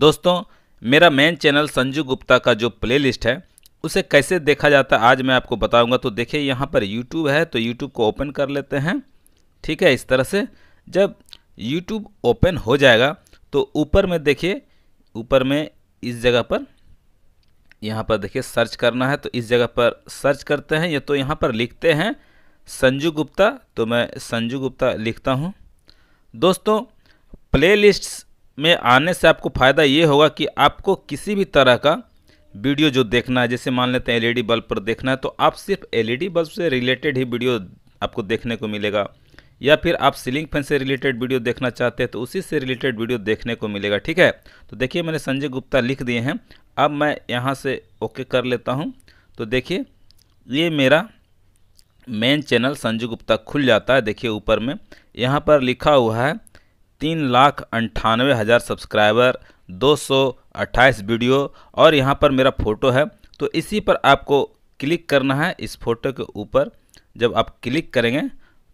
दोस्तों मेरा main channel Sanju Gupta का जो प्लेलिस्ट है उसे कैसे देखा जाता है आज मैं आपको बताऊंगा तो देखिए यहाँ पर YouTube है तो YouTube को ओपन कर लेते हैं ठीक है इस तरह से जब YouTube ओपन हो जाएगा तो ऊपर में देखिए ऊपर में इस जगह पर यहाँ पर देखिए सर्च करना है तो इस जगह पर सर्च करते हैं या तो यहाँ पर लिखते हैं संजू गुप्ता तो मैं संजू गुप्ता लिखता हूँ दोस्तों प्लेलिस्ट्स में आने से आपको फ़ायदा ये होगा कि आपको किसी भी तरह का वीडियो जो देखना है जैसे मान लेते हैं एलईडी बल्ब पर देखना है तो आप सिर्फ एलईडी बल्ब से रिलेटेड ही वीडियो आपको देखने को मिलेगा या फिर आप सीलिंग फैन से रिलेटेड वीडियो देखना चाहते हैं तो उसी से रिलेटेड वीडियो देखने को मिलेगा ठीक है तो देखिए मैंने संजय गुप्ता लिख दिए हैं अब मैं यहाँ से ओके कर लेता हूँ तो देखिए ये मेरा मेन चैनल संजय गुप्ता खुल जाता है देखिए ऊपर में यहाँ पर लिखा हुआ है तीन लाख अंठानवे हज़ार सब्सक्राइबर दो सौ अट्ठाईस वीडियो और यहाँ पर मेरा फ़ोटो है तो इसी पर आपको क्लिक करना है इस फोटो के ऊपर जब आप क्लिक करेंगे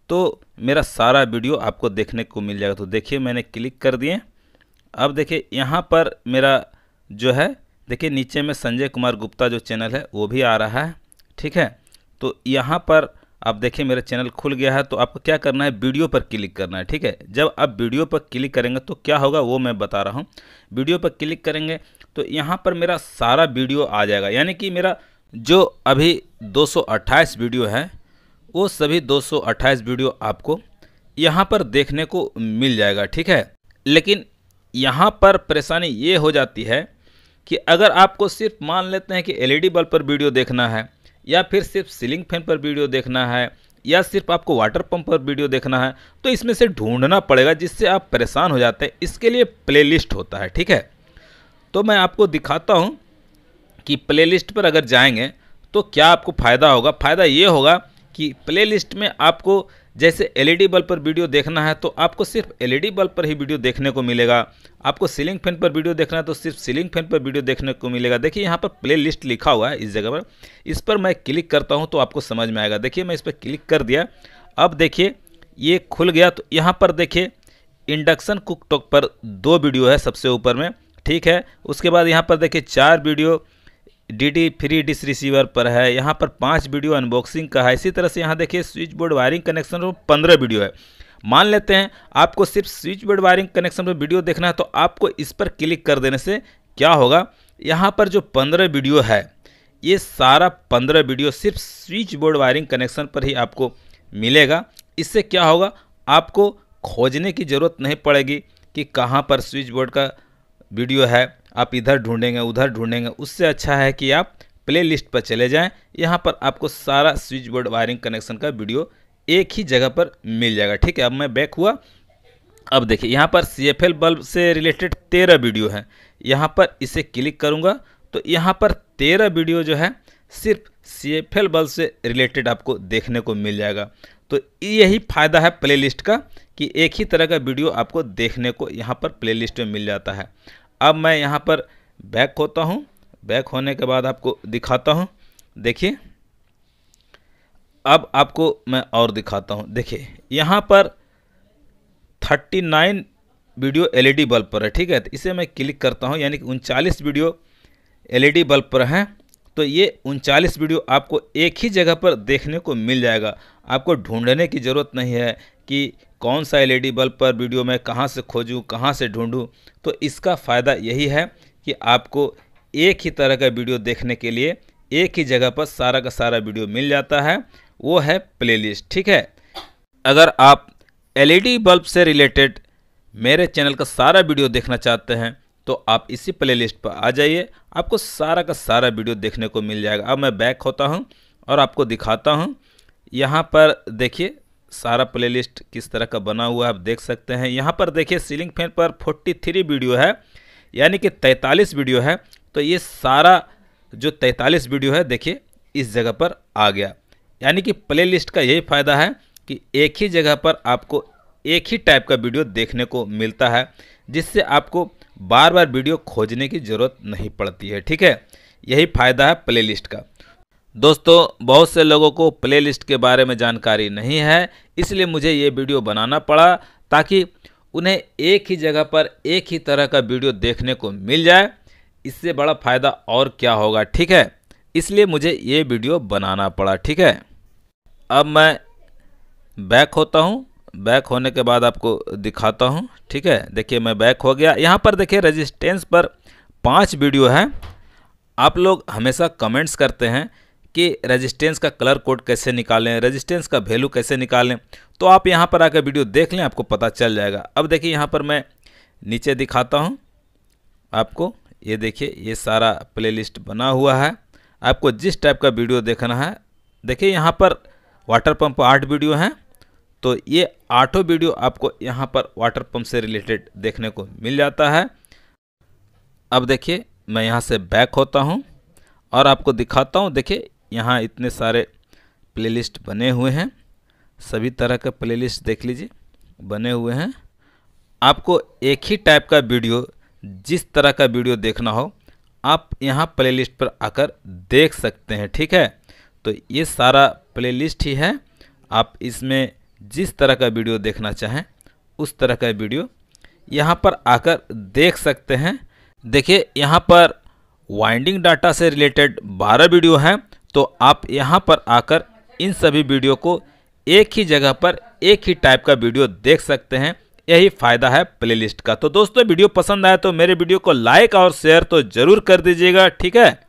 तो मेरा सारा वीडियो आपको देखने को मिल जाएगा तो देखिए मैंने क्लिक कर दिए अब देखिए यहाँ पर मेरा जो है देखिए नीचे में संजय कुमार गुप्ता जो चैनल है वो भी आ रहा है ठीक है तो यहाँ पर आप देखिए मेरा चैनल खुल गया है तो आपको क्या करना है वीडियो पर क्लिक करना है ठीक है जब आप वीडियो पर क्लिक करेंगे तो क्या होगा वो मैं बता रहा हूँ वीडियो पर क्लिक करेंगे तो यहाँ पर मेरा सारा वीडियो आ जाएगा यानी कि मेरा जो अभी दो वीडियो है वो सभी दो वीडियो आपको यहाँ पर देखने को मिल जाएगा ठीक है लेकिन यहाँ पर परेशानी ये हो जाती है कि अगर आपको सिर्फ मान लेते हैं कि एलईडी बल्ब पर वीडियो देखना है या फिर सिर्फ सीलिंग फैन पर वीडियो देखना है या सिर्फ आपको वाटर पंप पर वीडियो देखना है तो इसमें से ढूंढना पड़ेगा जिससे आप परेशान हो जाते हैं इसके लिए प्लेलिस्ट होता है ठीक है तो मैं आपको दिखाता हूँ कि प्लेलिस्ट पर अगर जाएंगे तो क्या आपको फ़ायदा होगा फ़ायदा ये होगा कि प्लेलिस्ट में आपको जैसे एलईडी e बल्ब पर वीडियो देखना है तो आपको सिर्फ एलईडी e बल्ब पर ही वीडियो देखने को मिलेगा आपको सीलिंग फैन पर वीडियो देखना है तो सिर्फ सीलिंग फैन पर वीडियो देखने को मिलेगा देखिए यहाँ पर प्ले लिस्ट लिखा हुआ है इस जगह पर इस पर मैं क्लिक करता हूँ तो आपको समझ में आएगा देखिए मैं इस पर क्लिक कर दिया अब देखिए ये खुल गया तो यहाँ पर देखिए इंडक्शन कुकटॉक पर दो वीडियो है सबसे ऊपर में ठीक है उसके बाद यहाँ पर देखिए चार video DD free dish receiver पर है यहाँ पर पाँच वीडियो अनबॉक्सिंग का है इसी तरह से यहाँ देखिए स्विच बोर्ड वायरिंग कनेक्शन पंद्रह वीडियो है मान लेते हैं आपको सिर्फ स्विच बोर्ड वायरिंग कनेक्शन पर वीडियो देखना है तो आपको इस पर क्लिक कर देने से क्या होगा यहाँ पर जो पंद्रह वीडियो है ये सारा पंद्रह वीडियो सिर्फ स्विच बोर्ड वायरिंग कनेक्शन पर ही आपको मिलेगा इससे क्या होगा आपको खोजने की ज़रूरत नहीं पड़ेगी कि कहाँ पर स्विच बोर्ड का वीडियो है आप इधर ढूंढेंगे उधर ढूंढेंगे उससे अच्छा है कि आप प्ले लिस्ट पर चले जाएं यहाँ पर आपको सारा स्विच बोर्ड वायरिंग कनेक्शन का वीडियो एक ही जगह पर मिल जाएगा ठीक है अब मैं बैक हुआ अब देखिए यहाँ पर सी एफ एल बल्ब से रिलेटेड तेरह वीडियो है यहाँ पर इसे क्लिक करूँगा तो यहाँ पर तेरह वीडियो जो है सिर्फ सी एफ एल बल्ब से रिलेटेड आपको देखने को मिल जाएगा तो यही फ़ायदा है प्लेलिस्ट का कि एक ही तरह का वीडियो आपको देखने को यहाँ पर प्लेलिस्ट में मिल जाता है अब मैं यहाँ पर बैक होता हूँ बैक होने के बाद आपको दिखाता हूँ देखिए अब आपको मैं और दिखाता हूँ देखिए यहाँ पर thirty nine video LED bulb पर है ठीक है तो इसे मैं क्लिक करता हूँ यानी कि उनचालीस वीडियो एलईडी बल्ब पर हैं तो ये उनचालीस वीडियो आपको एक ही जगह पर देखने को मिल जाएगा आपको ढूंढने की ज़रूरत नहीं है कि कौन सा एलईडी बल्ब पर वीडियो मैं कहाँ से खोजूँ कहाँ से ढूँढूँ तो इसका फ़ायदा यही है कि आपको एक ही तरह का वीडियो देखने के लिए एक ही जगह पर सारा का सारा वीडियो मिल जाता है वो है प्लेलिस्ट ठीक है अगर आप एलईडी बल्ब से रिलेटेड मेरे चैनल का सारा वीडियो देखना चाहते हैं तो आप इसी प्लेलिस्ट पर आ जाइए आपको सारा का सारा वीडियो देखने को मिल जाएगा अब मैं बैक होता हूँ और आपको दिखाता हूँ यहाँ पर देखिए सारा प्लेलिस्ट किस तरह का बना हुआ है आप देख सकते हैं यहाँ पर देखिए सीलिंग फैन पर 43 वीडियो है यानी कि 43 वीडियो है तो ये सारा जो 43 वीडियो है देखिए इस जगह पर आ गया यानी कि प्लेलिस्ट का यही फ़ायदा है कि एक ही जगह पर आपको एक ही टाइप का वीडियो देखने को मिलता है जिससे आपको बार बार वीडियो खोजने की ज़रूरत नहीं पड़ती है ठीक है यही फ़ायदा है प्ले का दोस्तों बहुत से लोगों को प्लेलिस्ट के बारे में जानकारी नहीं है इसलिए मुझे ये वीडियो बनाना पड़ा ताकि उन्हें एक ही जगह पर एक ही तरह का वीडियो देखने को मिल जाए इससे बड़ा फ़ायदा और क्या होगा ठीक है इसलिए मुझे ये वीडियो बनाना पड़ा ठीक है अब मैं बैक होता हूँ बैक होने के बाद आपको दिखाता हूँ ठीक है देखिए मैं बैक हो गया यहाँ पर देखिए रजिस्टेंस पर पाँच वीडियो हैं आप लोग हमेशा कमेंट्स करते हैं कि रेजिस्टेंस का कलर कोड कैसे निकालें रेजिस्टेंस का वैल्यू कैसे निकालें तो आप यहाँ पर आकर वीडियो देख लें आपको पता चल जाएगा अब देखिए यहाँ पर मैं नीचे दिखाता हूँ आपको ये देखिए ये सारा प्लेलिस्ट बना हुआ है आपको जिस टाइप का वीडियो देखना है देखिए यहाँ पर वाटर पंप आठ वीडियो हैं तो ये आठों वीडियो आपको यहाँ पर वाटर पंप से रिलेटेड देखने को मिल जाता है अब देखिए मैं यहाँ से बैक होता हूँ और आपको दिखाता हूँ देखिए यहाँ इतने सारे प्लेलिस्ट बने हुए हैं सभी तरह का प्लेलिस्ट देख लीजिए बने हुए हैं आपको एक ही टाइप का वीडियो जिस तरह का वीडियो देखना हो आप यहाँ प्लेलिस्ट पर आकर देख सकते हैं ठीक है तो ये सारा प्लेलिस्ट ही है आप इसमें जिस तरह का वीडियो देखना चाहें उस तरह का वीडियो यहाँ पर आकर देख सकते हैं देखिए यहाँ पर वाइंडिंग डाटा से रिलेटेड 12 वीडियो हैं तो आप यहाँ पर आकर इन सभी वीडियो को एक ही जगह पर एक ही टाइप का वीडियो देख सकते हैं यही फ़ायदा है प्लेलिस्ट का तो दोस्तों वीडियो पसंद आए तो मेरे वीडियो को लाइक और शेयर तो ज़रूर कर दीजिएगा ठीक है